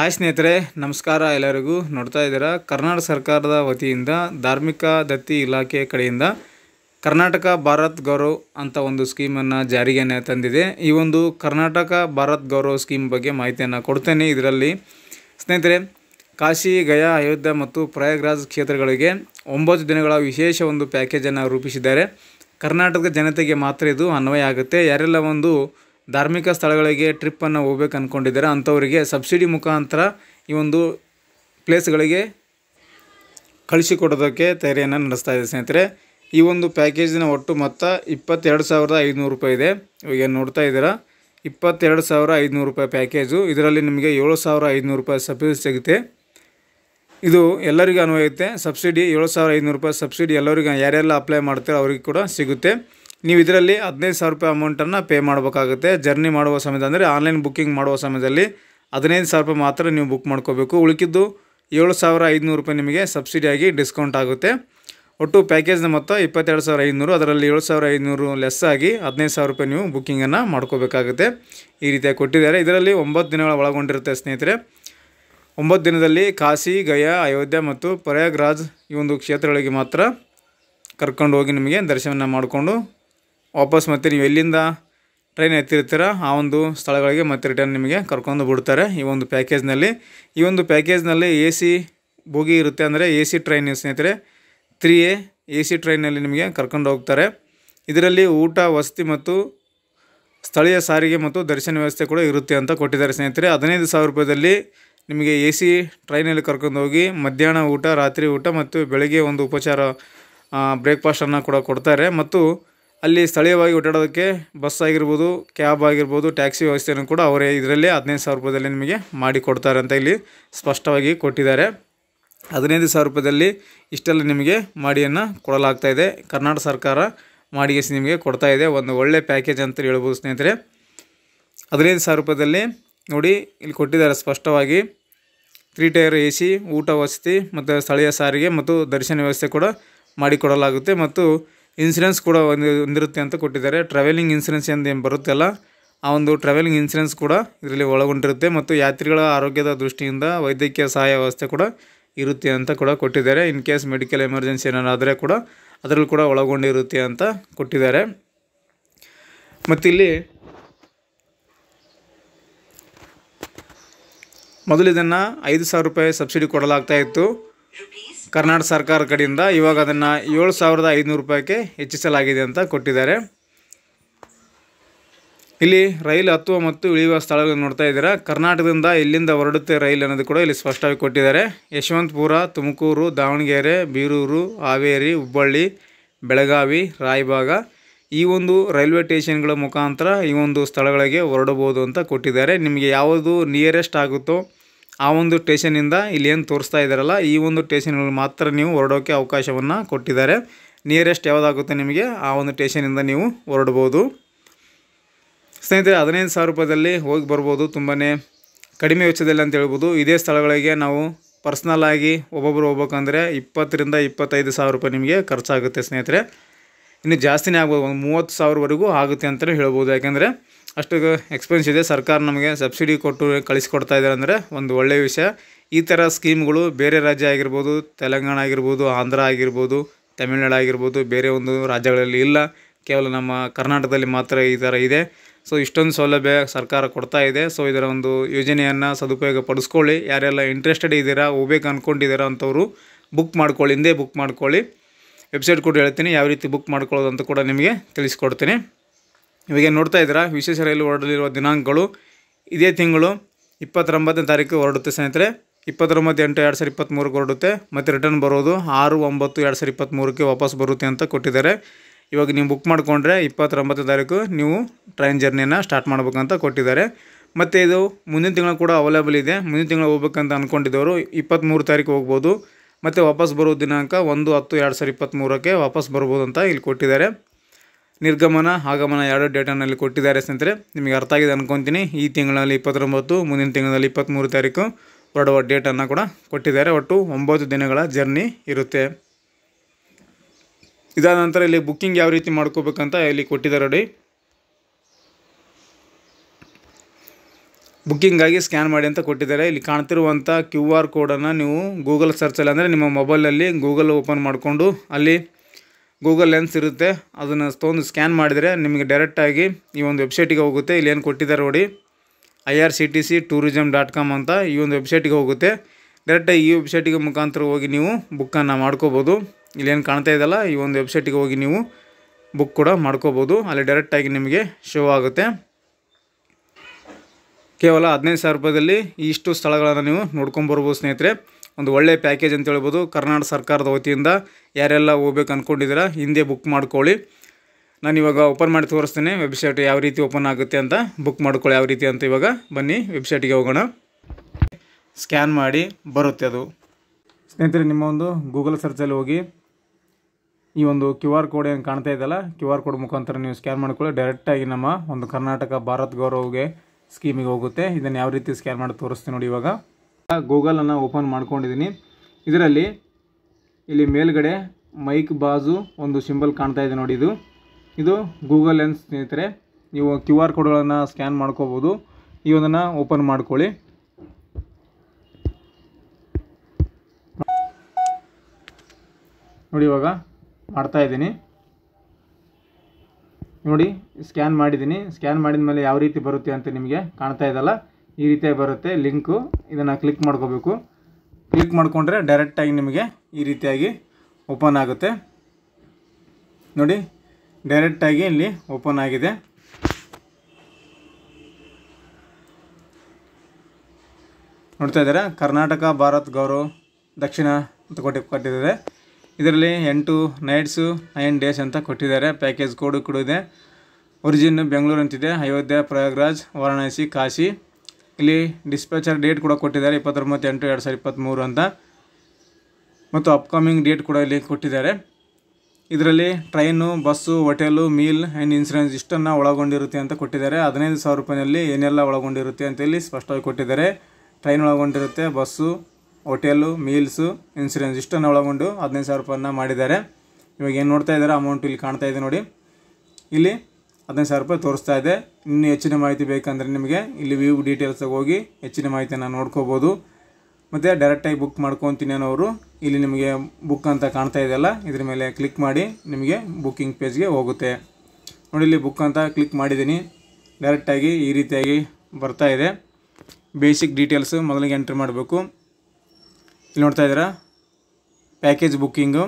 ಆಯ್ ಸ್ನೇಹಿತರೆ ನಮಸ್ಕಾರ ಎಲ್ಲರಿಗೂ ನೋಡ್ತಾ ಇದ್ದೀರಾ ಕರ್ನಾಟಕ ಸರ್ಕಾರದ ವತಿಯಿಂದ ಧಾರ್ಮಿಕ ದತ್ತಿ ಇಲಾಖೆ ಕಡೆಯಿಂದ ಕರ್ನಾಟಕ ಭಾರತ್ ಗೌರವ್ ಅಂತ ಒಂದು ಸ್ಕೀಮನ್ನು ಜಾರಿಗೆ ತಂದಿದೆ ಈ ಒಂದು ಕರ್ನಾಟಕ ಭಾರತ್ ಗೌರವ್ ಸ್ಕೀಮ್ ಬಗ್ಗೆ ಮಾಹಿತಿಯನ್ನು ಕೊಡ್ತೇನೆ ಇದರಲ್ಲಿ ಸ್ನೇಹಿತರೆ ಕಾಶಿ ಗಯಾ ಅಯೋಧ್ಯೆ ಮತ್ತು ಪ್ರಯಾಗ್ರಾಜ್ ಕ್ಷೇತ್ರಗಳಿಗೆ ಒಂಬತ್ತು ದಿನಗಳ ವಿಶೇಷ ಒಂದು ಪ್ಯಾಕೇಜನ್ನು ರೂಪಿಸಿದ್ದಾರೆ ಕರ್ನಾಟಕದ ಜನತೆಗೆ ಮಾತ್ರ ಇದು ಅನ್ವಯ ಆಗುತ್ತೆ ಯಾರೆಲ್ಲ ಒಂದು ಧಾರ್ಮಿಕ ಸ್ಥಳಗಳಿಗೆ ಟ್ರಿಪ್ಪನ್ನು ಹೋಗ್ಬೇಕು ಅಂದ್ಕೊಂಡಿದ್ದಾರೆ ಅಂಥವರಿಗೆ ಸಬ್ಸಿಡಿ ಮುಖಾಂತರ ಈ ಒಂದು ಪ್ಲೇಸ್ಗಳಿಗೆ ಕಳಿಸಿಕೊಡೋದಕ್ಕೆ ತಯಾರಿಯನ್ನು ನಡೆಸ್ತಾ ಇದೆ ಸ್ನೇಹಿತರೆ ಈ ಒಂದು ಪ್ಯಾಕೇಜಿನ ಒಟ್ಟು ಮೊತ್ತ ಇಪ್ಪತ್ತೆರಡು ಸಾವಿರದ ಐದುನೂರು ರೂಪಾಯಿ ಇದೆ ಇವಾಗ ನೋಡ್ತಾ ಇದ್ದೀರಾ ಇಪ್ಪತ್ತೆರಡು ಸಾವಿರ ಐದುನೂರು ರೂಪಾಯಿ ಪ್ಯಾಕೇಜು ಇದರಲ್ಲಿ ನಿಮಗೆ ಏಳು ಸಾವಿರ ಐದುನೂರು ರೂಪಾಯಿ ಸಬ್ಸಿಡಿ ಸಿಗುತ್ತೆ ಇದು ಎಲ್ಲರಿಗೂ ಅನ್ವಯುತ್ತೆ ಸಬ್ಸಿಡಿ ಏಳು ಸಾವಿರ ಐದುನೂರು ರೂಪಾಯಿ ಸಬ್ಸಿಡಿ ಎಲ್ಲರಿಗೂ ಯಾರೆಲ್ಲ ಅಪ್ಲೈ ಮಾಡ್ತಾರೋ ಅವ್ರಿಗೆ ಕೂಡ ಸಿಗುತ್ತೆ ನೀವು ಇದರಲ್ಲಿ ಹದಿನೈದು ಸಾವಿರ ರೂಪಾಯಿ ಅಮೌಂಟನ್ನು ಪೇ ಮಾಡಬೇಕಾಗುತ್ತೆ ಜರ್ನಿ ಮಾಡುವ ಸಮಯದ ಅಂದರೆ ಆನ್ಲೈನ್ ಬುಕ್ಕಿಂಗ್ ಮಾಡುವ ಸಮಯದಲ್ಲಿ ಹದಿನೈದು ಸಾವಿರ ರೂಪಾಯಿ ಮಾತ್ರ ನೀವು ಬುಕ್ ಮಾಡ್ಕೋಬೇಕು ಉಳಿಕಿದ್ದು ಏಳು ಸಾವಿರ ಐದುನೂರು ರೂಪಾಯಿ ನಿಮಗೆ ಸಬ್ಸಿಡಿಯಾಗಿ ಡಿಸ್ಕೌಂಟ್ ಆಗುತ್ತೆ ಒಟ್ಟು ಪ್ಯಾಕೇಜ್ನ ಮೊತ್ತ ಇಪ್ಪತ್ತೆರಡು ಸಾವಿರ ಐದುನೂರು ಅದರಲ್ಲಿ ಏಳು ಸಾವಿರ ಐದುನೂರು ಲೆಸ್ ಆಗಿ ಹದಿನೈದು ಸಾವಿರ ರೂಪಾಯಿ ನೀವು ಬುಕ್ಕಿಂಗನ್ನು ಮಾಡ್ಕೋಬೇಕಾಗುತ್ತೆ ಈ ರೀತಿಯಾಗಿ ಕೊಟ್ಟಿದ್ದಾರೆ ಇದರಲ್ಲಿ ಒಂಬತ್ತು ದಿನಗಳ ಒಳಗೊಂಡಿರುತ್ತೆ ಸ್ನೇಹಿತರೆ ಒಂಬತ್ತು ದಿನದಲ್ಲಿ ಕಾಶಿ ಗಯಾ ಅಯೋಧ್ಯೆ ಮತ್ತು ಪ್ರಯಾಗ್ರಾಜ್ ಈ ಒಂದು ಕ್ಷೇತ್ರಗಳಿಗೆ ಮಾತ್ರ ಕರ್ಕೊಂಡು ಹೋಗಿ ನಿಮಗೆ ದರ್ಶನ ಮಾಡಿಕೊಂಡು ವಾಪಸ್ ಮತ್ತೆ ನೀವು ಎಲ್ಲಿಂದ ಟ್ರೈನ್ ಎತ್ತಿರ್ತೀರ ಆ ಒಂದು ಸ್ಥಳಗಳಿಗೆ ಮತ್ತೆ ರಿಟರ್ನ್ ನಿಮಗೆ ಕರ್ಕೊಂಡು ಬಿಡ್ತಾರೆ ಈ ಒಂದು ಪ್ಯಾಕೇಜ್ನಲ್ಲಿ ಈ ಒಂದು ಪ್ಯಾಕೇಜ್ನಲ್ಲಿ ಎ ಸಿ ಬೋಗಿ ಇರುತ್ತೆ ಅಂದರೆ ಎ ಸಿ ಟ್ರೈನ್ ಸ್ನೇಹಿತರೆ ತ್ರೀ ಎ ಎ ಸಿ ಟ್ರೈನಲ್ಲಿ ನಿಮಗೆ ಕರ್ಕೊಂಡು ಹೋಗ್ತಾರೆ ಇದರಲ್ಲಿ ಊಟ ವಸತಿ ಮತ್ತು ಸ್ಥಳೀಯ ಸಾರಿಗೆ ಮತ್ತು ದರ್ಶನ ವ್ಯವಸ್ಥೆ ಕೂಡ ಇರುತ್ತೆ ಅಂತ ಕೊಟ್ಟಿದ್ದಾರೆ ಸ್ನೇಹಿತರೆ ಹದಿನೈದು ಸಾವಿರ ರೂಪಾಯಿದಲ್ಲಿ ನಿಮಗೆ ಎ ಸಿ ಟ್ರೈನಲ್ಲಿ ಕರ್ಕೊಂಡು ಹೋಗಿ ಮಧ್ಯಾಹ್ನ ಊಟ ರಾತ್ರಿ ಊಟ ಮತ್ತು ಬೆಳಗ್ಗೆ ಒಂದು ಉಪಚಾರ ಬ್ರೇಕ್ಫಾಸ್ಟನ್ನು ಕೂಡ ಕೊಡ್ತಾರೆ ಮತ್ತು ಅಲ್ಲಿ ಸ್ಥಳೀಯವಾಗಿ ಓಡಾಡೋದಕ್ಕೆ ಬಸ್ ಆಗಿರ್ಬೋದು ಕ್ಯಾಬ್ ಆಗಿರ್ಬೋದು ಟ್ಯಾಕ್ಸಿ ವ್ಯವಸ್ಥೆಯನ್ನು ಕೂಡ ಅವರೇ ಇದರಲ್ಲಿ ಹದಿನೈದು ಸಾವಿರ ರೂಪಾಯಿದಲ್ಲಿ ನಿಮಗೆ ಮಾಡಿಕೊಡ್ತಾರೆ ಅಂತ ಇಲ್ಲಿ ಸ್ಪಷ್ಟವಾಗಿ ಕೊಟ್ಟಿದ್ದಾರೆ ಹದಿನೈದು ಸಾವಿರ ರೂಪಾಯಿದಲ್ಲಿ ಇಷ್ಟೆಲ್ಲ ನಿಮಗೆ ಮಾಡಿಯನ್ನು ಕೊಡಲಾಗ್ತಾ ಇದೆ ಕರ್ನಾಟಕ ಸರ್ಕಾರ ಮಾಡಿಗೆ ನಿಮಗೆ ಕೊಡ್ತಾ ಇದೆ ಒಂದು ಒಳ್ಳೆ ಪ್ಯಾಕೇಜ್ ಅಂತ ಹೇಳ್ಬೋದು ಸ್ನೇಹಿತರೆ ಹದಿನೈದು ಸಾವಿರ ರೂಪಾಯಿದಲ್ಲಿ ನೋಡಿ ಇಲ್ಲಿ ಕೊಟ್ಟಿದ್ದಾರೆ ಸ್ಪಷ್ಟವಾಗಿ ತ್ರೀ ಟೈರ್ ಎ ಸಿ ಊಟ ವಸತಿ ಮತ್ತು ಸ್ಥಳೀಯ ಸಾರಿಗೆ ಮತ್ತು ದರ್ಶನ ವ್ಯವಸ್ಥೆ ಕೂಡ ಮಾಡಿಕೊಡಲಾಗುತ್ತೆ ಮತ್ತು ಇನ್ಸೂರೆನ್ಸ್ ಕೂಡ ಒಂದು ಒಂದಿರುತ್ತೆ ಅಂತ ಕೊಟ್ಟಿದ್ದಾರೆ ಟ್ರಾವೆಲಿಂಗ್ ಇನ್ಸೂರೆನ್ಸ್ ಎಂದು ಏನು ಬರುತ್ತಲ್ಲ ಆ ಒಂದು ಟ್ರಾವೆಲಿಂಗ್ ಇನ್ಸೂರೆನ್ಸ್ ಕೂಡ ಇದರಲ್ಲಿ ಒಳಗೊಂಡಿರುತ್ತೆ ಮತ್ತು ಯಾತ್ರಿಗಳ ಆರೋಗ್ಯದ ದೃಷ್ಟಿಯಿಂದ ವೈದ್ಯಕೀಯ ಸಹಾಯ ವ್ಯವಸ್ಥೆ ಕೂಡ ಇರುತ್ತೆ ಅಂತ ಕೂಡ ಕೊಟ್ಟಿದ್ದಾರೆ ಇನ್ ಕೇಸ್ ಮೆಡಿಕಲ್ ಎಮರ್ಜೆನ್ಸಿ ಏನಾದರೆ ಕೂಡ ಅದರಲ್ಲಿ ಕೂಡ ಒಳಗೊಂಡಿರುತ್ತೆ ಅಂತ ಕೊಟ್ಟಿದ್ದಾರೆ ಮತ್ತಿಲ್ಲಿ ಮೊದಲು ಇದನ್ನು ಐದು ಸಾವಿರ ರೂಪಾಯಿ ಸಬ್ಸಿಡಿ ಕೊಡಲಾಗ್ತಾ ಇತ್ತು ಕರ್ನಾಟಕ ಸರ್ಕಾರ ಕಡೆಯಿಂದ ಇವಾಗ ಅದನ್ನು ಏಳು ಸಾವಿರದ ಐದುನೂರು ರೂಪಾಯಿಗೆ ಹೆಚ್ಚಿಸಲಾಗಿದೆ ಅಂತ ಕೊಟ್ಟಿದ್ದಾರೆ ಇಲ್ಲಿ ರೈಲು ಹತ್ತುವ ಮತ್ತು ಇಳಿಯುವ ಸ್ಥಳಗಳನ್ನು ನೋಡ್ತಾ ಇದ್ದೀರಾ ಕರ್ನಾಟಕದಿಂದ ಇಲ್ಲಿಂದ ಹೊರಡುತ್ತೆ ರೈಲು ಅನ್ನೋದು ಕೂಡ ಇಲ್ಲಿ ಸ್ಪಷ್ಟವಾಗಿ ಕೊಟ್ಟಿದ್ದಾರೆ ಯಶವಂತಪುರ ತುಮಕೂರು ದಾವಣಗೆರೆ ಬೀರೂರು ಹಾವೇರಿ ಹುಬ್ಬಳ್ಳಿ ಬೆಳಗಾವಿ ರಾಯಬಾಗ ಈ ಒಂದು ರೈಲ್ವೆ ಸ್ಟೇಷನ್ಗಳ ಮುಖಾಂತರ ಈ ಒಂದು ಸ್ಥಳಗಳಿಗೆ ಹೊರಡಬಹುದು ಅಂತ ಕೊಟ್ಟಿದ್ದಾರೆ ನಿಮಗೆ ಯಾವುದು ನಿಯರೆಸ್ಟ್ ಆಗುತ್ತೋ ಆ ಒಂದು ಇಲ್ಲಿ ಇಲ್ಲೇನು ತೋರಿಸ್ತಾ ಇದ್ದಾರಲ್ಲ ಈ ಒಂದು ಟೇಷನ್ಗಳು ಮಾತ್ರ ನೀವು ಹೊರಡೋಕ್ಕೆ ಅವಕಾಶವನ್ನು ಕೊಟ್ಟಿದ್ದಾರೆ ನಿಯರೆಸ್ಟ್ ಯಾವುದಾಗುತ್ತೆ ನಿಮಗೆ ಆ ಒಂದು ಸ್ಟೇಷನಿಂದ ನೀವು ಹೊರಡ್ಬೋದು ಸ್ನೇಹಿತರೆ ಹದಿನೈದು ಸಾವಿರ ರೂಪಾಯಿದಲ್ಲಿ ಹೋಗಿ ಬರ್ಬೋದು ತುಂಬಾ ಕಡಿಮೆ ವೆಚ್ಚದಲ್ಲಿ ಅಂತ ಹೇಳ್ಬೋದು ಇದೇ ಸ್ಥಳಗಳಿಗೆ ನಾವು ಪರ್ಸ್ನಲ್ ಆಗಿ ಒಬ್ಬೊಬ್ಬರು ಹೋಗ್ಬೇಕಂದ್ರೆ ಇಪ್ಪತ್ತರಿಂದ ಇಪ್ಪತ್ತೈದು ಸಾವಿರ ರೂಪಾಯಿ ನಿಮಗೆ ಖರ್ಚಾಗುತ್ತೆ ಸ್ನೇಹಿತರೆ ಇನ್ನು ಜಾಸ್ತಿನೇ ಆಗ್ಬೋದು ಒಂದು ಮೂವತ್ತು ಸಾವಿರವರೆಗೂ ಆಗುತ್ತೆ ಅಂತಲೇ ಹೇಳ್ಬೋದು ಯಾಕೆಂದರೆ ಅಷ್ಟು ಎಕ್ಸ್ಪೆನ್ಸ್ ಇದೆ ಸರ್ಕಾರ ನಮಗೆ ಸಬ್ಸಿಡಿ ಕೊಟ್ಟು ಕಳಿಸ್ಕೊಡ್ತಾ ಇದ್ದಾರೆ ಅಂದರೆ ಒಂದು ಒಳ್ಳೆಯ ವಿಷಯ ಈ ಥರ ಸ್ಕೀಮ್ಗಳು ಬೇರೆ ರಾಜ್ಯ ಆಗಿರ್ಬೋದು ತೆಲಂಗಾಣ ಆಗಿರ್ಬೋದು ಆಂಧ್ರ ಆಗಿರ್ಬೋದು ತಮಿಳ್ನಾಡು ಆಗಿರ್ಬೋದು ಬೇರೆ ಒಂದು ರಾಜ್ಯಗಳಲ್ಲಿ ಇಲ್ಲ ಕೇವಲ ನಮ್ಮ ಕರ್ನಾಟಕದಲ್ಲಿ ಮಾತ್ರ ಈ ಥರ ಇದೆ ಸೊ ಇಷ್ಟೊಂದು ಸೌಲಭ್ಯ ಸರ್ಕಾರ ಕೊಡ್ತಾ ಇದೆ ಸೊ ಇದರ ಒಂದು ಯೋಜನೆಯನ್ನು ಸದುಪಯೋಗ ಪಡಿಸ್ಕೊಳ್ಳಿ ಯಾರೆಲ್ಲ ಇಂಟ್ರೆಸ್ಟೆಡ್ ಇದ್ದೀರಾ ಹೋಗ್ಬೇಕು ಅಂದ್ಕೊಂಡಿದ್ದೀರಾ ಅಂಥವ್ರು ಬುಕ್ ಮಾಡ್ಕೊಳ್ಳಿ ಹಿಂದೆ ಬುಕ್ ಮಾಡ್ಕೊಳ್ಳಿ ವೆಬ್ಸೈಟ್ ಕೂಡ ಹೇಳ್ತೀನಿ ಯಾವ ರೀತಿ ಬುಕ್ ಮಾಡ್ಕೊಳ್ಳೋದು ಅಂತ ಕೂಡ ನಿಮಗೆ ತಿಳಿಸ್ಕೊಡ್ತೀನಿ ಇವಾಗ ನೋಡ್ತಾ ಇದ್ದೀರಾ ವಿಶೇಷ ರೈಲು ಹೊರಡಲಿರುವ ದಿನಾಂಕಗಳು ಇದೇ ತಿಂಗಳು ಇಪ್ಪತ್ತೊಂಬತ್ತನೇ ತಾರೀಕು ಹೊರಡುತ್ತೆ ಸ್ನೇಹಿತರೆ ಇಪ್ಪತ್ತೊಂಬತ್ತು ಎಂಟು ಎರಡು ಸಾವಿರ ಇಪ್ಪತ್ತ್ಮೂರಕ್ಕೆ ಹೊರಡುತ್ತೆ ಮತ್ತು ರಿಟರ್ನ್ ಬರೋದು ಆರು ಒಂಬತ್ತು ಎರಡು ಸಾವಿರ ಇಪ್ಪತ್ತ್ಮೂರಕ್ಕೆ ವಾಪಸ್ ಬರುತ್ತೆ ಅಂತ ಕೊಟ್ಟಿದ್ದಾರೆ ಇವಾಗ ನೀವು ಬುಕ್ ಮಾಡಿಕೊಂಡ್ರೆ ಇಪ್ಪತ್ತೊಂಬತ್ತನೇ ತಾರೀಕು ನೀವು ಟ್ರೈನ್ ಜರ್ನಿನ ಸ್ಟಾರ್ಟ್ ಮಾಡಬೇಕಂತ ಕೊಟ್ಟಿದ್ದಾರೆ ಮತ್ತು ಇದು ಮುಂದಿನ ತಿಂಗಳು ಕೂಡ ಅವೈಲೇಬಲ್ ಇದೆ ಮುಂದಿನ ತಿಂಗಳು ಹೋಗ್ಬೇಕಂತ ಅಂದ್ಕೊಂಡಿದ್ದವರು ಇಪ್ಪತ್ತ್ಮೂರು ತಾರೀಕು ಹೋಗ್ಬೋದು ಮತ್ತು ವಾಪಸ್ ಬರೋ ದಿನಾಂಕ ಒಂದು ಹತ್ತು ಎರಡು ಸಾವಿರ ಇಪ್ಪತ್ತ್ಮೂರಕ್ಕೆ ವಾಪಸ್ ಬರ್ಬೋದು ಅಂತ ಇಲ್ಲಿ ಕೊಟ್ಟಿದ್ದಾರೆ ನಿರ್ಗಮನ ಆಗಮನ ಎರಡು ಡೇಟಾನಲ್ಲಿ ಕೊಟ್ಟಿದ್ದಾರೆ ಸ್ನೇಹಿತರೆ ನಿಮಗೆ ಅರ್ಥ ಆಗಿದೆ ಅನ್ಕೊತೀನಿ ಈ ತಿಂಗಳಲ್ಲಿ ಇಪ್ಪತ್ತೊಂಬತ್ತು ಮುಂದಿನ ತಿಂಗಳಲ್ಲಿ ಇಪ್ಪತ್ತ್ಮೂರು ತಾರೀಕು ಹೊರಡುವ ಡೇಟನ್ನು ಕೂಡ ಕೊಟ್ಟಿದ್ದಾರೆ ಒಟ್ಟು ಒಂಬತ್ತು ದಿನಗಳ ಜರ್ನಿ ಇರುತ್ತೆ ಇದಾದ ನಂತರ ಇಲ್ಲಿ ಬುಕ್ಕಿಂಗ್ ಯಾವ ರೀತಿ ಮಾಡ್ಕೋಬೇಕಂತ ಇಲ್ಲಿ ಕೊಟ್ಟಿದ್ದಾರೆ ನೋಡಿ ಬುಕ್ಕಿಂಗಾಗಿ ಸ್ಕ್ಯಾನ್ ಮಾಡಿ ಅಂತ ಕೊಟ್ಟಿದ್ದಾರೆ ಇಲ್ಲಿ ಕಾಣ್ತಿರುವಂಥ ಕ್ಯೂ ಆರ್ ಕೋಡನ್ನು ನೀವು ಗೂಗಲ್ ಸರ್ಚಲ್ಲಿ ಅಂದರೆ ನಿಮ್ಮ ಮೊಬೈಲಲ್ಲಿ ಗೂಗಲ್ ಓಪನ್ ಮಾಡಿಕೊಂಡು ಅಲ್ಲಿ ಗೂಗಲ್ ಲೆನ್ಸ್ ಇರುತ್ತೆ ಅದನ್ನು ತೊಗೊಂಡು ಸ್ಕ್ಯಾನ್ ಮಾಡಿದರೆ ನಿಮಗೆ ಡೈರೆಕ್ಟಾಗಿ ಈ ಒಂದು ವೆಬ್ಸೈಟಿಗೆ ಹೋಗುತ್ತೆ ಇಲ್ಲಿ ಏನು ಕೊಟ್ಟಿದ್ದಾರೆ ನೋಡಿ I R C T C tourism dot com ಅಂತ ಈ ಒಂದು ವೆಬ್ಸೈಟಿಗೆ ಹೋಗುತ್ತೆ ಡೈರೆಕ್ಟಾಗಿ ಈ ವೆಬ್ಸೈಟಿಗೆ ಮುಖಾಂತರ ಹೋಗಿ ನೀವು ಬುಕ್ಕನ್ನು ಮಾಡ್ಕೋಬೋದು ಇಲ್ಲೇನು ಕಾಣ್ತಾ ಇದ್ದಲ್ಲ ಈ ಒಂದು ವೆಬ್ಸೈಟಿಗೆ ಹೋಗಿ ನೀವು ಬುಕ್ ಕೂಡ ಮಾಡ್ಕೋಬೋದು ಅಲ್ಲಿ ಡೈರೆಕ್ಟಾಗಿ ನಿಮಗೆ ಶೋ ಆಗುತ್ತೆ ಕೇವಲ ಹದಿನೈದು ಸಾವಿರ ರೂಪಾಯಿದಲ್ಲಿ ಇಷ್ಟು ಸ್ಥಳಗಳನ್ನು ನೀವು ನೋಡ್ಕೊಂಬರ್ಬೋದು ಸ್ನೇಹಿತರೆ ಒಂದು ಒಳ್ಳೆಯ ಪ್ಯಾಕೇಜ್ ಅಂತ ಹೇಳ್ಬೋದು ಕರ್ನಾಟಕ ಸರ್ಕಾರದ ವತಿಯಿಂದ ಯಾರೆಲ್ಲ ಹೋಗ್ಬೇಕು ಅಂದ್ಕೊಂಡಿದ್ದೀರಾ ಹಿಂದೆ ಬುಕ್ ಮಾಡ್ಕೊಳ್ಳಿ ನಾನು ಇವಾಗ ಓಪನ್ ಮಾಡಿ ತೋರಿಸ್ತೀನಿ ವೆಬ್ಸೈಟ್ ಯಾವ ರೀತಿ ಓಪನ್ ಆಗುತ್ತೆ ಅಂತ ಬುಕ್ ಮಾಡ್ಕೊಳ್ಳಿ ಯಾವ ರೀತಿ ಅಂತ ಇವಾಗ ಬನ್ನಿ ವೆಬ್ಸೈಟಿಗೆ ಹೋಗೋಣ ಸ್ಕ್ಯಾನ್ ಮಾಡಿ ಬರುತ್ತೆ ಅದು ಸ್ನೇಹಿತರೆ ನಿಮ್ಮ ಒಂದು ಗೂಗಲ್ ಸರ್ಚಲ್ಲಿ ಹೋಗಿ ಈ ಒಂದು ಕ್ಯೂ ಆರ್ ಕೋಡ್ ಏನು ಕಾಣ್ತಾ ಇದ್ದಲ್ಲ ಕ್ಯೂ ಆರ್ ಕೋಡ್ ಮುಖಾಂತರ ನೀವು ಸ್ಕ್ಯಾನ್ ಮಾಡ್ಕೊಳ್ಳಿ ಡೈರೆಕ್ಟಾಗಿ ನಮ್ಮ ಒಂದು ಕರ್ನಾಟಕ ಭಾರತ್ ಗೌರವ್ಗೆ ಸ್ಕೀಮಿಗೆ ಹೋಗುತ್ತೆ ಇದನ್ನು ಯಾವ ರೀತಿ ಸ್ಕ್ಯಾನ್ ಮಾಡಿ ತೋರಿಸ್ತೀನಿ ನೋಡಿ ಇವಾಗ ಗೂಗಲ್ ಗೂಗಲನ್ನು ಓಪನ್ ಮಾಡ್ಕೊಂಡಿದ್ದೀನಿ ಇದರಲ್ಲಿ ಇಲ್ಲಿ ಮೇಲ್ಗಡೆ ಮೈಕ್ ಬಾಜು ಒಂದು ಸಿಂಬಲ್ ಕಾಣ್ತಾ ಇದೆ ನೋಡಿ ಇದು ಇದು ಗೂಗಲ್ ಲೆನ್ಸ್ ಸ್ನೇಹಿತರೆ ನೀವು ಕ್ಯೂ ಆರ್ ಕೋಡ್ಗಳನ್ನು ಸ್ಕ್ಯಾನ್ ಮಾಡ್ಕೋಬಹುದು ಈ ಒಂದನ್ನು ಓಪನ್ ಮಾಡ್ಕೊಳ್ಳಿ ನೋಡಿ ಇವಾಗ ಮಾಡ್ತಾ ಇದ್ದೀನಿ ನೋಡಿ ಸ್ಕ್ಯಾನ್ ಮಾಡಿದ್ದೀನಿ ಸ್ಕ್ಯಾನ್ ಮಾಡಿದ ಮೇಲೆ ಯಾವ ರೀತಿ ಬರುತ್ತೆ ಅಂತ ನಿಮಗೆ ಕಾಣ್ತಾ ಇದಲ್ಲ ಈ ರೀತಿಯಾಗಿ ಬರುತ್ತೆ ಲಿಂಕು ಇದನ್ನು ಕ್ಲಿಕ್ ಮಾಡ್ಕೋಬೇಕು ಕ್ಲಿಕ್ ಮಾಡಿಕೊಂಡ್ರೆ ಡೈರೆಕ್ಟಾಗಿ ನಿಮಗೆ ಈ ರೀತಿಯಾಗಿ ಓಪನ್ ಆಗುತ್ತೆ ನೋಡಿ ಡೈರೆಕ್ಟಾಗಿ ಇಲ್ಲಿ ಓಪನ್ ಆಗಿದೆ ನೋಡ್ತಾ ಇದ್ದಾರೆ ಕರ್ನಾಟಕ ಭಾರತ್ ಗೌರವ್ ದಕ್ಷಿಣ ಅಂತ ಕೊಟ್ಟಿ ಕೊಟ್ಟಿದ್ದಾರೆ ಇದರಲ್ಲಿ ಎಂಟು ನೈಟ್ಸು ನೈನ್ ಡೇಸ್ ಅಂತ ಕೊಟ್ಟಿದ್ದಾರೆ ಪ್ಯಾಕೇಜ್ ಕೋಡು ಕೂಡ ಇದೆ ಒರಿಜಿನ್ ಬೆಂಗಳೂರು ಅಂತಿದೆ ಅಯೋಧ್ಯೆ ಪ್ರಯಾಗ್ರಾಜ್ ವಾರಣಾಸಿ ಕಾಶಿ ಇಲ್ಲಿ ಡಿಸ್ಪ್ಯಾಚರ್ ಡೇಟ್ ಕೂಡ ಕೊಟ್ಟಿದ್ದಾರೆ ಇಪ್ಪತ್ತೊಂಬತ್ತು ಎಂಟು ಎರಡು ಸಾವಿರದ ಇಪ್ಪತ್ತ್ಮೂರು ಅಂತ ಮತ್ತು ಅಪ್ಕಮಿಂಗ್ ಡೇಟ್ ಕೂಡ ಇಲ್ಲಿ ಕೊಟ್ಟಿದ್ದಾರೆ ಇದರಲ್ಲಿ train bus hotel meal and insurance ಇಷ್ಟನ್ನು ಒಳಗೊಂಡಿರುತ್ತೆ ಅಂತ ಕೊಟ್ಟಿದ್ದಾರೆ ಹದಿನೈದು ಸಾವಿರ ರೂಪಾಯಿನಲ್ಲಿ ಏನೆಲ್ಲ ಒಳಗೊಂಡಿರುತ್ತೆ ಅಂತೇಳಿ ಸ್ಪಷ್ಟವಾಗಿ ಕೊಟ್ಟಿದ್ದಾರೆ ಟ್ರೈನ್ ಒಳಗೊಂಡಿರುತ್ತೆ ಬಸ್ಸು ಹೋಟೆಲು ಮೀಲ್ಸು ಇನ್ಸೂರೆನ್ಸ್ ಇಷ್ಟನ್ನು ಒಳಗೊಂಡು ಹದಿನೈದು ಸಾವಿರ ರೂಪಾಯನ್ನ ಮಾಡಿದ್ದಾರೆ ಇವಾಗ ಏನು ನೋಡ್ತಾ ಇದ್ದಾರೆ ಅಮೌಂಟ್ ಇಲ್ಲಿ ಕಾಣ್ತಾ ಇದೆ ನೋಡಿ ಇಲ್ಲಿ ಹದಿನೈದು ಸಾವಿರ ರೂಪಾಯಿ ತೋರಿಸ್ತಾ ಇದೆ ಇನ್ನೂ ಹೆಚ್ಚಿನ ಮಾಹಿತಿ ಬೇಕಂದರೆ ನಿಮಗೆ ಇಲ್ಲಿ ವ್ಯೂ ಡೀಟೇಲ್ಸ್ ಹೋಗಿ ಹೆಚ್ಚಿನ ಮಾಹಿತಿಯನ್ನು ನೋಡ್ಕೋಬೋದು ಮತ್ತು ಡೈರೆಕ್ಟಾಗಿ ಬುಕ್ ಮಾಡ್ಕೊತೀನಿ ಅನ್ನೋರು ಇಲ್ಲಿ ನಿಮಗೆ ಬುಕ್ ಅಂತ ಕಾಣ್ತಾ ಇದೆಯಲ್ಲ ಇದ್ರ ಮೇಲೆ ಕ್ಲಿಕ್ ಮಾಡಿ ನಿಮಗೆ ಬುಕ್ಕಿಂಗ್ ಪೇಜ್ಗೆ ಹೋಗುತ್ತೆ ನೋಡಿ ಇಲ್ಲಿ ಬುಕ್ ಅಂತ ಕ್ಲಿಕ್ ಮಾಡಿದ್ದೀನಿ ಡೈರೆಕ್ಟಾಗಿ ಈ ರೀತಿಯಾಗಿ ಬರ್ತಾ ಇದೆ ಬೇಸಿಕ್ ಡೀಟೇಲ್ಸು ಮೊದಲಿಗೆ ಎಂಟ್ರಿ ಮಾಡಬೇಕು ಇಲ್ಲಿ ನೋಡ್ತಾ ಇದ್ದೀರಾ ಪ್ಯಾಕೇಜ್ ಬುಕ್ಕಿಂಗು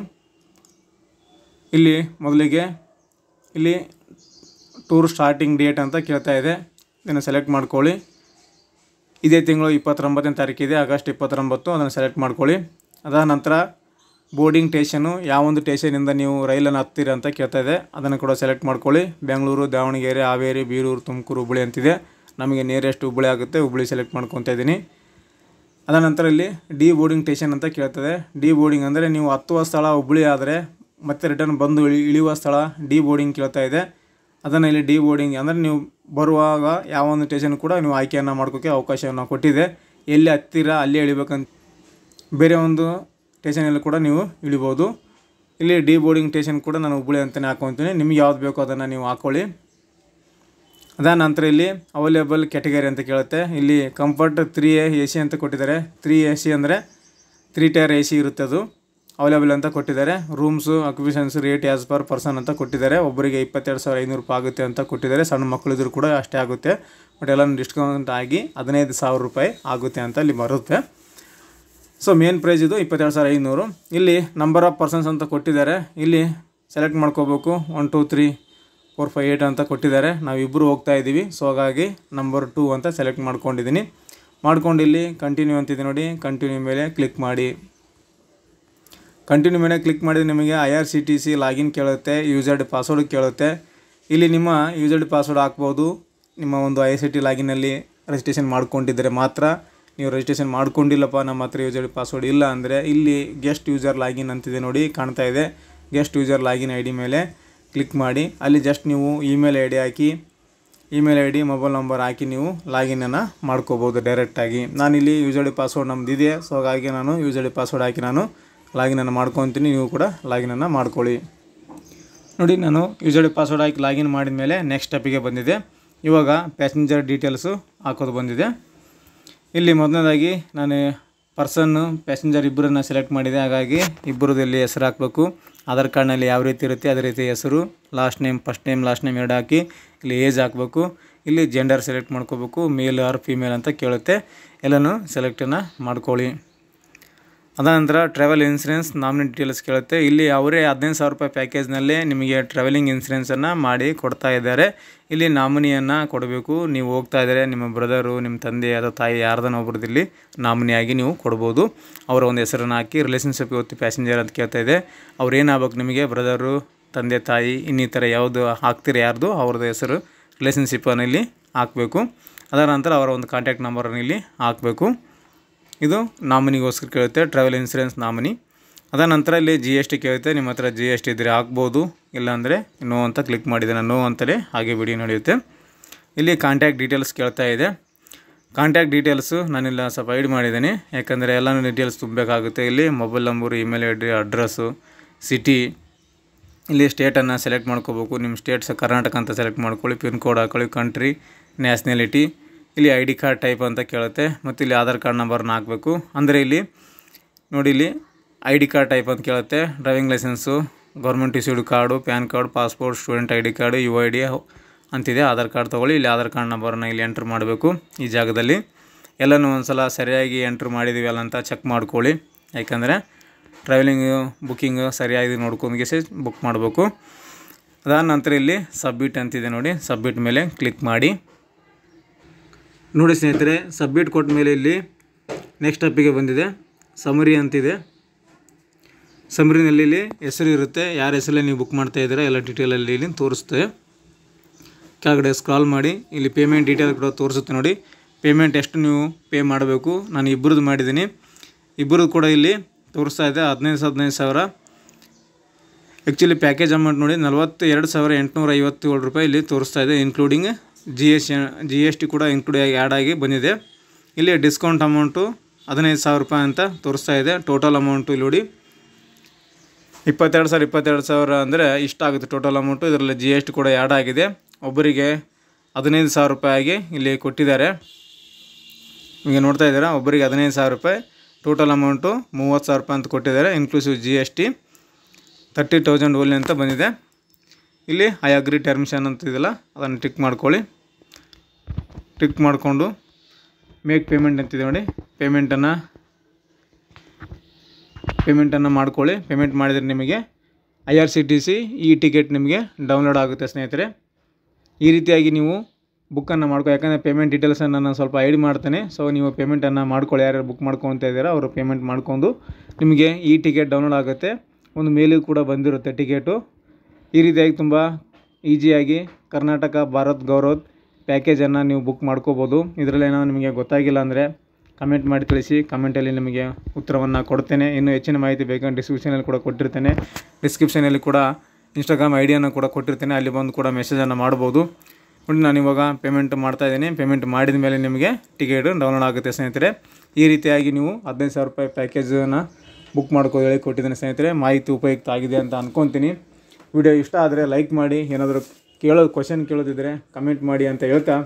ಇಲ್ಲಿ ಮೊದಲಿಗೆ ಇಲ್ಲಿ ಟೂರ್ ಸ್ಟಾರ್ಟಿಂಗ್ ಡೇಟ್ ಅಂತ ಕೇಳ್ತಾ ಇದೆ ಇದನ್ನು ಸೆಲೆಕ್ಟ್ ಮಾಡ್ಕೊಳ್ಳಿ ಇದೇ ತಿಂಗಳು ಇಪ್ಪತ್ತೊಂಬತ್ತನೇ ತಾರೀಕಿದೆ ಆಗಸ್ಟ್ ಇಪ್ಪತ್ತೊಂಬತ್ತು ಅದನ್ನು ಸೆಲೆಕ್ಟ್ ಮಾಡ್ಕೊಳ್ಳಿ ಅದಾದ ನಂತರ ಬೋರ್ಡಿಂಗ್ ಟೇಷನು ಯಾವೊಂದು ಸ್ಟೇಷನಿಂದ ನೀವು ರೈಲನ್ನು ಹತ್ತಿರ ಅಂತ ಕೇಳ್ತಾ ಇದೆ ಅದನ್ನು ಕೂಡ ಸೆಲೆಕ್ಟ್ ಮಾಡ್ಕೊಳ್ಳಿ ಬೆಂಗಳೂರು ದಾವಣಗೆರೆ ಹಾವೇರಿ ಬೀರೂರು ತುಮಕೂರು ಹುಬ್ಬಳ್ಳಿ ಅಂತಿದೆ ನಮಗೆ ನಿಯರೆಸ್ಟ್ ಹುಬ್ಬಳ್ಳಿ ಆಗುತ್ತೆ ಹುಬ್ಬಳ್ಳಿ ಸೆಲೆಕ್ಟ್ ಮಾಡ್ಕೊತಾ ಇದ್ದೀನಿ ಅದ ನಂತರ ಇಲ್ಲಿ ಡಿ ಬೋರ್ಡಿಂಗ್ ಸ್ಟೇಷನ್ ಅಂತ ಕೇಳ್ತದೆ ಡಿ ಬೋರ್ಡಿಂಗ್ ಅಂದರೆ ನೀವು ಹತ್ತುವ ಸ್ಥಳ ಹುಬ್ಬಳ್ಳಿ ಆದರೆ ಮತ್ತೆ ರಿಟರ್ನ್ ಬಂದು ಇಳಿಯುವ ಸ್ಥಳ ಡಿ ಬೋರ್ಡಿಂಗ್ ಕೇಳ್ತಾ ಇದೆ ಅದನ್ನು ಇಲ್ಲಿ ಡಿ ಬೋರ್ಡಿಂಗ್ ಅಂದರೆ ನೀವು ಬರುವಾಗ ಯಾವ ಒಂದು ಸ್ಟೇಷನ್ ಕೂಡ ನೀವು ಆಯ್ಕೆಯನ್ನು ಮಾಡ್ಕೋಕ್ಕೆ ಅವಕಾಶವನ್ನು ಕೊಟ್ಟಿದೆ ಎಲ್ಲಿ ಹತ್ತಿರ ಅಲ್ಲೇ ಇಳಿಬೇಕಂತ ಬೇರೆ ಒಂದು ಸ್ಟೇಷನಲ್ಲಿ ಕೂಡ ನೀವು ಇಳಿಬೋದು ಇಲ್ಲಿ ಡಿ ಬೋರ್ಡಿಂಗ್ ಸ್ಟೇಷನ್ ಕೂಡ ನಾನು ಹುಬ್ಬಳ್ಳಿ ಅಂತಲೇ ಹಾಕೊತೀನಿ ನಿಮ್ಗೆ ಯಾವ್ದು ಬೇಕೋ ಅದನ್ನು ನೀವು ಹಾಕೊಳ್ಳಿ ಅದಾದ ನಂತರ ಇಲ್ಲಿ ಅವೈಲೇಬಲ್ ಕ್ಯಾಟಗರಿ ಅಂತ ಕೇಳುತ್ತೆ ಇಲ್ಲಿ ಕಂಫರ್ಟ್ ತ್ರೀ ಎ ಸಿ ಅಂತ ಕೊಟ್ಟಿದ್ದಾರೆ ತ್ರೀ ಎ ಸಿ ಅಂದರೆ ತ್ರೀ ಟೈರ್ ಎ ಸಿ ಇರುತ್ತೆ ಅದು ಅವೈಲೇಬಲ್ ಅಂತ ಕೊಟ್ಟಿದ್ದಾರೆ rooms occupations rate as per person ಅಂತ ಕೊಟ್ಟಿದ್ದಾರೆ ಒಬ್ಬರಿಗೆ ಇಪ್ಪತ್ತೆರಡು ಸಾವಿರ ಐನೂರು ರೂಪಾಯಿ ಆಗುತ್ತೆ ಅಂತ ಕೊಟ್ಟಿದ್ದಾರೆ ಸಣ್ಣ ಮಕ್ಕಳಿದ್ರು ಕೂಡ ಅಷ್ಟೇ ಆಗುತ್ತೆ ಬಟ್ ಎಲ್ಲ ಡಿಸ್ಕೌಂಟ್ ಆಗಿ ಹದಿನೈದು ಸಾವಿರ ರೂಪಾಯಿ ಆಗುತ್ತೆ ಅಂತ ಇಲ್ಲಿ ಬರುತ್ತೆ ಸೊ ಮೇನ್ ಪ್ರೈಸ್ ಇದು ಇಪ್ಪತ್ತೆರಡು ಸಾವಿರ ಐನೂರು ಇಲ್ಲಿ ನಂಬರ್ ಆಫ್ ಪರ್ಸನ್ಸ್ ಅಂತ ಕೊಟ್ಟಿದ್ದಾರೆ ಇಲ್ಲಿ ಸೆಲೆಕ್ಟ್ ಮಾಡ್ಕೋಬೇಕು one two three four five eight ಅಂತ ಕೊಟ್ಟಿದ್ದಾರೆ ನಾವು ಇಬ್ಬರು ಹೋಗ್ತಾ ಇದ್ದೀವಿ ಸೊ ಹಾಗಾಗಿ ನಂಬರ್ ಟೂ ಅಂತ ಸೆಲೆಕ್ಟ್ ಮಾಡ್ಕೊಂಡಿದ್ದೀನಿ ಮಾಡ್ಕೊಂಡು ಇಲ್ಲಿ ಕಂಟಿನ್ಯೂ ಅಂತಿದೆ ನೋಡಿ ಕಂಟಿನ್ಯೂ ಮೇಲೆ ಕ್ಲಿಕ್ ಮಾಡಿ ಕಂಟಿನ್ಯೂ ಮೇಲೆ ಕ್ಲಿಕ್ ಮಾಡಿದರೆ ನಿಮಗೆ I R C T C login ಕೇಳುತ್ತೆ ಯೂಸರ್ಡ್ ಪಾಸ್ವರ್ಡ್ ಕೇಳುತ್ತೆ ಇಲ್ಲಿ ನಿಮ್ಮ ಯೂಸರ್ಡ್ ಪಾಸ್ವರ್ಡ್ ಹಾಕ್ಬೋದು ನಿಮ್ಮ ಒಂದು ಐ ಎಸ್ ಸಿ ಟಿ ಲಾಗಿನಲ್ಲಿ ರಿಜಿಸ್ಟ್ರೇಷನ್ ಮಾಡ್ಕೊಂಡಿದ್ದರೆ ಮಾತ್ರ ನೀವು ರಿಜಿಸ್ಟ್ರೇಷನ್ ಮಾಡ್ಕೊಂಡಿಲ್ಲಪ್ಪ ನಮ್ಮ ಹತ್ರ ಯೂಸರ್ ಪಾಸ್ವರ್ಡ್ ಇಲ್ಲ ಅಂದರೆ ಇಲ್ಲಿ ಗೆಸ್ಟ್ ಯೂಸರ್ ಲಾಗಿನ್ ಅಂತಿದೆ ನೋಡಿ ಕಾಣ್ತಾ ಇದೆ guest user login I D ಮೇಲೆ ಕ್ಲಿಕ್ ಮಾಡಿ ಅಲ್ಲಿ ಜಸ್ಟ್ ನೀವು ಇಮೇಲ್ ಐ ಡಿ ಹಾಕಿ email I D mobile number ಹಾಕಿ ನೀವು ಲಾಗಿನನ್ನು ಮಾಡ್ಕೋಬೋದು ಡೈರೆಕ್ಟಾಗಿ ನಾನಿಲ್ಲಿ ಯೂಸರ್ಡ್ ಡಿ ಪಾಸ್ವರ್ಡ್ ನಮ್ಮದಿದೆ ಸೊ ಹಾಗಾಗಿ ನಾನು ಯೂಸರ್ಡ್ ಪಾಸ್ವರ್ಡ್ ಹಾಕಿ ನಾನು ಲಾಗಿನನ್ನು ಮಾಡ್ಕೊತೀನಿ ನೀವು ಕೂಡ ಲಾಗಿನನ್ನು ಮಾಡ್ಕೊಳ್ಳಿ ನೋಡಿ ನಾನು ಯೂಸರ್ ಪಾಸ್ವರ್ಡ್ ಹಾಕಿ ಲಾಗಿನ್ ಮಾಡಿದ ಮೇಲೆ ನೆಕ್ಸ್ಟ್ ಸ್ಟೆಪ್ಪಿಗೆ ಬಂದಿದೆ ಇವಾಗ ಪ್ಯಾಸೆಂಜರ್ ಡೀಟೇಲ್ಸು ಹಾಕೋದು ಬಂದಿದೆ ಇಲ್ಲಿ ಮೊದಲನೇದಾಗಿ ನಾನು ಪರ್ಸನ್ನು ಪ್ಯಾಸೆಂಜರ್ ಇಬ್ಬರನ್ನು ಸೆಲೆಕ್ಟ್ ಮಾಡಿದೆ ಹಾಗಾಗಿ ಇಬ್ಬರದಲ್ಲಿ ಹೆಸರು ಹಾಕಬೇಕು ಆಧಾರ್ ಕಾರ್ಡ್ನಲ್ಲಿ ಯಾವ ರೀತಿ ಇರುತ್ತೆ ಅದೇ ರೀತಿ ಹೆಸರು last name first name last name ಎರಡು ಹಾಕಿ ಇಲ್ಲಿ ಏಜ್ ಹಾಕಬೇಕು ಇಲ್ಲಿ ಜೆಂಡರ್ ಸೆಲೆಕ್ಟ್ ಮಾಡ್ಕೋಬೇಕು ಮೇಲ್ ಆರ್ ಫಿಮೇಲ್ ಅಂತ ಕೇಳುತ್ತೆ ಎಲ್ಲನೂ ಸೆಲೆಕ್ಟನ್ನು ಮಾಡ್ಕೊಳ್ಳಿ ನಂತರ ಟ್ರಾವೆಲ್ ಇನ್ಸೂರೆನ್ಸ್ ನಾಮಿನಿ ಡೀಟೇಲ್ಸ್ ಕೇಳುತ್ತೆ ಇಲ್ಲಿ ಅವರೇ ಹದಿನೈದು ಸಾವಿರ ರೂಪಾಯಿ ಪ್ಯಾಕೇಜ್ನಲ್ಲಿ ನಿಮಗೆ ಟ್ರಾವೆಲಿಂಗ್ ಇನ್ಸೂರೆನ್ಸನ್ನು ಮಾಡಿ ಕೊಡ್ತಾ ಇದ್ದಾರೆ ಇಲ್ಲಿ ನಾಮಿನಿಯನ್ನು ಕೊಡಬೇಕು ನೀವು ಹೋಗ್ತಾ ಇದ್ದಾರೆ ನಿಮ್ಮ ಬ್ರದರು ನಿಮ್ಮ ತಂದೆ ಅಥವಾ ತಾಯಿ ಯಾರ್ದನ್ನ ಒಬ್ರದ್ದು ಇಲ್ಲಿ ನಾಮಿನಿಯಾಗಿ ನೀವು ಕೊಡ್ಬೋದು ಅವರ ಒಂದು ಹೆಸರನ್ನು ಹಾಕಿ ರಿಲೇಷನ್ಶಿಪ್ ಇವತ್ತು ಪ್ಯಾಸೆಂಜರ್ ಅಂತ ಕೇಳ್ತಾ ಇದೆ ಅವ್ರು ಏನಾಗಬೇಕು ನಿಮಗೆ ಬ್ರದರು ತಂದೆ ತಾಯಿ ಇನ್ನಿತರ ಯಾವುದು ಹಾಕ್ತೀರಿ ಯಾರ್ದು ಅವ್ರದ್ದು ಹೆಸರು ರಿಲೇಷನ್ಶಿಪ್ಪನ್ನು ಇಲ್ಲಿ ಹಾಕಬೇಕು ಅದರ ನಂತರ ಅವರ ಒಂದು ಕಾಂಟ್ಯಾಕ್ಟ್ ನಂಬರನ್ನು ಇಲ್ಲಿ ಹಾಕಬೇಕು ಇದು ನಾಮಿನಿಗೋಸ್ಕರ ಕೇಳುತ್ತೆ ಟ್ರಾವೆಲ್ ಇನ್ಸೂರೆನ್ಸ್ ನಾಮಿನಿ ಅದ ನಂತರ ಇಲ್ಲಿ ಜಿ ಎಸ್ ಟಿ ಕೇಳುತ್ತೆ ನಿಮ್ಮ ಹತ್ರ ಜಿ ಎಸ್ ಟಿ ಇದ್ದರೆ ಆಗ್ಬೋದು ಇಲ್ಲಾಂದರೆ ನೋ ಅಂತ ಕ್ಲಿಕ್ ಮಾಡಿದೆ ನಾನು ನೋ ಅಂತಲೇ ಹಾಗೆ ವಿಡಿಯೋ ನಡೆಯುತ್ತೆ ಇಲ್ಲಿ ಕಾಂಟ್ಯಾಕ್ಟ್ ಡೀಟೇಲ್ಸ್ ಕೇಳ್ತಾ ಇದೆ ಕಾಂಟ್ಯಾಕ್ಟ್ ಡೀಟೇಲ್ಸು ನಾನಿಲ್ಲ ಸ್ವಲ್ಪ ಐಡ್ ಮಾಡಿದ್ದೀನಿ ಯಾಕಂದರೆ ಎಲ್ಲನೂ ಡೀಟೇಲ್ಸ್ ತುಂಬಬೇಕಾಗುತ್ತೆ ಇಲ್ಲಿ mobile number email ID address city ಇಲ್ಲಿ ಸ್ಟೇಟನ್ನು ಸೆಲೆಕ್ಟ್ ಮಾಡ್ಕೋಬೇಕು ನಿಮ್ಮ ಸ್ಟೇಟ್ಸ್ ಕರ್ನಾಟಕ ಅಂತ ಸೆಲೆಕ್ಟ್ ಮಾಡ್ಕೊಳ್ಳಿ ಪಿನ್ ಕೋಡ್ ಹಾಕೊಳ್ಳಿ ಕಂಟ್ರಿ ನ್ಯಾಷನಾಲಿಟಿ ಇಲ್ಲಿ ಐ ಡಿ ಕಾರ್ಡ್ ಟೈಪ್ ಅಂತ ಕೇಳುತ್ತೆ ಮತ್ತು ಇಲ್ಲಿ ಆಧಾರ್ ಕಾರ್ಡ್ ನಂಬರ್ನ ಹಾಕಬೇಕು ಅಂದರೆ ಇಲ್ಲಿ ನೋಡಿ ಇಲ್ಲಿ ಐ ಡಿ ಕಾರ್ಡ್ ಟೈಪ್ ಅಂತ ಕೇಳುತ್ತೆ driving licence government issued card pan card passport student I D card U I D ಅಂತಿದೆ ಆಧಾರ್ ಕಾರ್ಡ್ ತೊಗೊಳ್ಳಿ ಇಲ್ಲಿ ಆಧಾರ್ ಕಾರ್ಡ್ ನಂಬರ್ನ ಇಲ್ಲಿ ಎಂಟ್ರ್ ಮಾಡಬೇಕು ಈ ಜಾಗದಲ್ಲಿ ಎಲ್ಲನೂ ಒಂದು ಸಲ ಸರಿಯಾಗಿ ಎಂಟ್ರ್ ಅಲ್ಲ ಅಂತ ಚೆಕ್ ಮಾಡ್ಕೊಳ್ಳಿ ಯಾಕಂದರೆ ಟ್ರಾವೆಲಿಂಗು ಬುಕ್ಕಿಂಗು ಸರಿಯಾಗಿ ನೋಡ್ಕೊಂಡ್ಗೆಸಿ ಬುಕ್ ಮಾಡಬೇಕು ಅದಾದ ನಂತರ ಇಲ್ಲಿ ಸಬ್ಮಿಟ್ ಅಂತಿದೆ ನೋಡಿ ಸಬ್ಮಿಟ್ ಮೇಲೆ ಕ್ಲಿಕ್ ಮಾಡಿ ನೋಡಿ ಸ್ನೇಹಿತರೆ ಸಬ್ಮಿಟ್ ಕೊಟ್ಟ ಮೇಲೆ ಇಲ್ಲಿ ನೆಕ್ಸ್ಟ್ ಸ್ಟೆಪ್ಪಿಗೆ ಬಂದಿದೆ ಸಮರಿ ಅಂತಿದೆ ಸಮರಿನಲ್ಲಿ ಇಲ್ಲಿ ಹೆಸರು ಇರುತ್ತೆ ಯಾರ ಹೆಸರಲ್ಲಿ ನೀವು ಬುಕ್ ಮಾಡ್ತಾ ಇದ್ದೀರಾ ಎಲ್ಲ ಡೀಟೇಲಲ್ಲಿ ಇಲ್ಲಿ ತೋರಿಸ್ತೆ ಕೆಳಗಡೆ ಸ್ಕ್ರಾಲ್ ಮಾಡಿ ಇಲ್ಲಿ ಪೇಮೆಂಟ್ ಡೀಟೇಲ್ ಕೂಡ ತೋರಿಸುತ್ತೆ ನೋಡಿ ಪೇಮೆಂಟ್ ಎಷ್ಟು ನೀವು ಪೇ ಮಾಡಬೇಕು ನಾನು ಇಬ್ಬರದ್ದು ಮಾಡಿದ್ದೀನಿ ಇಬ್ಬರದ್ದು ಕೂಡ ಇಲ್ಲಿ ತೋರಿಸ್ತಾ ಇದೆ ಹದಿನೈದು ಹದಿನೈದು ಸಾವಿರ ಆ್ಯಕ್ಚುಲಿ ಪ್ಯಾಕೇಜ್ ಅಮೌಂಟ್ ನೋಡಿ ನಲ್ವತ್ತು ಎರಡು ಸಾವಿರ ಎಂಟುನೂರ ಐವತ್ತೇಳು ರೂಪಾಯಿ ಇಲ್ಲಿ ತೋರಿಸ್ತಾ ಇದೆ including G S G S T ಕೂಡ ಇನ್ಕ್ಲೂಡ್ ಆಗಿ ಆ್ಯಡ್ ಆಗಿ ಬಂದಿದೆ ಇಲ್ಲಿ ಡಿಸ್ಕೌಂಟ್ ಅಮೌಂಟು ಹದಿನೈದು ಸಾವಿರ ರೂಪಾಯಿ ಅಂತ ತೋರಿಸ್ತಾ ಇದೆ ಟೋಟಲ್ ಅಮೌಂಟು ಇಲ್ಲಿ ನೋಡಿ ಇಪ್ಪತ್ತೆರಡು ಸಾವಿರ ಇಪ್ಪತ್ತೆರಡು ಸಾವಿರ ಅಂದರೆ ಆಗುತ್ತೆ ಟೋಟಲ್ ಅಮೌಂಟು ಇದರಲ್ಲಿ ಜಿ ಎಸ್ ಟಿ ಕೂಡ ಆ್ಯಡ್ ಆಗಿದೆ ಒಬ್ಬರಿಗೆ ಹದಿನೈದು ಸಾವಿರ ರೂಪಾಯಿಗೆ ಇಲ್ಲಿ ಕೊಟ್ಟಿದ್ದಾರೆ ಈಗ ನೋಡ್ತಾ ಇದ್ದೀರಾ ಒಬ್ಬರಿಗೆ ಹದಿನೈದು ಸಾವಿರ ರೂಪಾಯಿ ಟೋಟಲ್ ಅಮೌಂಟು ಮೂವತ್ತು ಸಾವಿರ ರೂಪಾಯಿ ಅಂತ ಕೊಟ್ಟಿದ್ದಾರೆ inclusive G S T thirty thousand only ಅಂತ ಬಂದಿದೆ ಇಲ್ಲಿ ಐ ಅಗ್ರಿ ಟರ್ಮಿಷನ್ ಅಂತ ಅದನ್ನು ಟಿಕ್ ಮಾಡ್ಕೊಳ್ಳಿ ಕ್ಲಿಕ್ ಮಾಡಿಕೊಂಡು ಮೇಕ್ ಪೇಮೆಂಟ್ ಅಂತಿದೆ ನೋಡಿ ಪೇಮೆಂಟನ್ನು ಪೇಮೆಂಟನ್ನು ಮಾಡ್ಕೊಳ್ಳಿ ಪೇಮೆಂಟ್ ಮಾಡಿದರೆ ನಿಮಗೆ I R C T C e ticket ನಿಮಗೆ ಡೌನ್ಲೋಡ್ ಆಗುತ್ತೆ ಸ್ನೇಹಿತರೆ ಈ ರೀತಿಯಾಗಿ ನೀವು ಬುಕ್ಕನ್ನು ಮಾಡ್ಕೊ ಯಾಕಂದರೆ ಪೇಮೆಂಟ್ ಡೀಟೇಲ್ಸನ್ನು ನಾನು ಸ್ವಲ್ಪ ಐಡಿ ಮಾಡ್ತೇನೆ ಸೊ ನೀವು ಪೇಮೆಂಟನ್ನು ಮಾಡ್ಕೊಳ್ಳಿ ಯಾರ್ಯಾರು ಬುಕ್ ಮಾಡ್ಕೊತಾ ಇದ್ದೀರಾ ಅವರು ಪೇಮೆಂಟ್ ಮಾಡ್ಕೊಂಡು ನಿಮಗೆ ಈ ಟಿಕೆಟ್ ಡೌನ್ಲೋಡ್ ಆಗುತ್ತೆ ಒಂದು ಮೇಲೂ ಕೂಡ ಬಂದಿರುತ್ತೆ ಟಿಕೆಟು ಈ ರೀತಿಯಾಗಿ ತುಂಬ ಈಸಿಯಾಗಿ ಕರ್ನಾಟಕ ಭಾರತ್ ಗೌರವ್ ಪ್ಯಾಕೇಜನ್ನು ನೀವು ಬುಕ್ ಮಾಡ್ಕೋಬೋದು ಇದರಲ್ಲಿ ಏನೋ ನಿಮಗೆ ಗೊತ್ತಾಗಿಲ್ಲ ಅಂದರೆ ಕಮೆಂಟ್ ಮಾಡಿ ತಿಳಿಸಿ ಕಮೆಂಟಲ್ಲಿ ನಿಮಗೆ ಉತ್ತರವನ್ನು ಕೊಡ್ತೇನೆ ಇನ್ನೂ ಹೆಚ್ಚಿನ ಮಾಹಿತಿ ಬೇಕಂದ್ರೆ ಡಿಸ್ಕ್ರಿಪ್ಷನಲ್ಲಿ ಕೂಡ ಕೊಟ್ಟಿರ್ತೇನೆ ಡಿಸ್ಕ್ರಿಪ್ಷನಲ್ಲಿ ಕೂಡ ಇನ್ಸ್ಟಾಗ್ರಾಮ್ ಐಡಿಯನ್ನು ಕೂಡ ಕೊಟ್ಟಿರ್ತೇನೆ ಅಲ್ಲಿ ಬಂದು ಕೂಡ ಮೆಸೇಜನ್ನು ಮಾಡ್ಬೋದು ನೋಡಿ ನಾನಿವಾಗ ಪೇಮೆಂಟ್ ಮಾಡ್ತಾಯಿದ್ದೀನಿ ಪೇಮೆಂಟ್ ಮಾಡಿದ ಮೇಲೆ ನಿಮಗೆ ಟಿಕೆಟ್ ಡೌನ್ಲೋಡ್ ಆಗುತ್ತೆ ಸ್ನೇಹಿತರೆ ಈ ರೀತಿಯಾಗಿ ನೀವು ಹದಿನೈದು ಸಾವಿರ ರೂಪಾಯಿ ಪ್ಯಾಕೇಜನ್ನು ಬುಕ್ ಮಾಡ್ಕೋ ಹೇಳಿ ಕೊಟ್ಟಿದ್ದೀನಿ ಸ್ನೇಹಿತರೆ ಮಾಹಿತಿ ಉಪಯುಕ್ತ ಆಗಿದೆ ಅಂತ ಅಂದ್ಕೊತೀನಿ ವಿಡಿಯೋ ಇಷ್ಟ ಆದರೆ ಲೈಕ್ ಮಾಡಿ ಏನಾದರೂ ಕೇಳೋದು ಕ್ವಶನ್ ಕೇಳೋದಿದ್ದರೆ ಕಮೆಂಟ್ ಮಾಡಿ ಅಂತ ಹೇಳ್ತಾ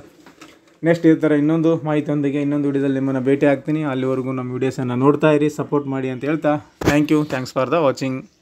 ನೆಕ್ಸ್ಟ್ ಈ ಥರ ಇನ್ನೊಂದು ಮಾಹಿತಿಯೊಂದಿಗೆ ಇನ್ನೊಂದು ವಿಡಿಯೋದಲ್ಲಿ ನಿಮ್ಮನ್ನು ಭೇಟಿ ಆಗ್ತೀನಿ ಅಲ್ಲಿವರೆಗೂ ನಮ್ಮ ವೀಡಿಯೋಸನ್ನು ನೋಡ್ತಾ ಇರಿ ಸಪೋರ್ಟ್ ಮಾಡಿ ಅಂತ ಹೇಳ್ತಾ thank you thanks for the watching